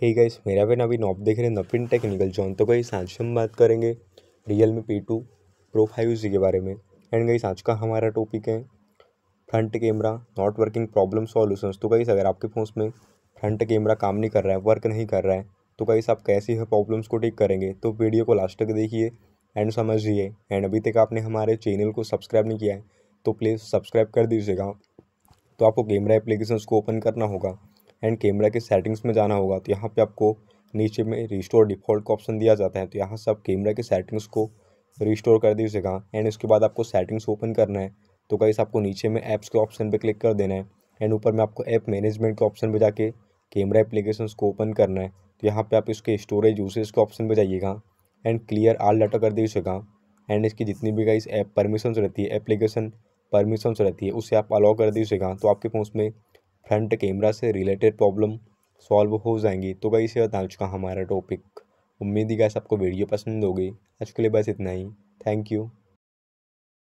hey guys मेरा भी अभी नॉप देख रहे हैं नपिन टेक्निकल जॉन तो गई आज हम बात करेंगे Realme P two Pro five G के बारे में एंड गाइस आज का हमारा टॉपिक है front camera not working problem solutions तो गई अगर आपके फ़ोन में फ्रंट कैमरा काम नहीं कर रहा है वर्क नहीं कर रहा है तो गई आप कैसे है प्रॉब्लम्स को ठीक करेंगे तो वीडियो को लास्ट तक देखिए एंड समझिए एंड अभी तक आपने हमारे चैनल को सब्सक्राइब नहीं किया है तो प्लीज़ सब्सक्राइब कर दीजिएगा तो आपको कैमरा एप्लीकेशन को ओपन करना होगा एंड कैमरा के सेटिंग्स में जाना होगा तो यहाँ पे आपको नीचे में रिस्टोर डिफ़ॉल्ट का ऑप्शन दिया जाता है तो यहाँ से आप कैमरा के सेटिंग्स को रिस्टोर कर दीजिएगा एंड उसके बाद आपको सेटिंग्स ओपन करना है तो कहीं आपको नीचे में ऐप्स के ऑप्शन पर क्लिक कर देना है एंड ऊपर में आपको ऐप मैनेजमेंट के ऑप्शन पर जाके कैमरा एप्लीकेशन को ओपन करना है तो यहाँ पर आप इसके स्टोरेज यूसेज के ऑप्शन पर जाइएगा एंड क्लियर आल डाटा कर दीजिएगा एंड इसकी जितनी भी गाइस ऐप परमिशंस रहती है एप्लीकेशन परमिशंस रहती है उसे आप अलाउ कर दीजिएगा तो आपके फ़ोन में फ्रंट कैमरा से रिलेटेड प्रॉब्लम सॉल्व हो जाएंगी तो गई से बता चुका हमारा टॉपिक उम्मीद ही गैस आपको वीडियो पसंद होगी आज के लिए बस इतना ही थैंक यू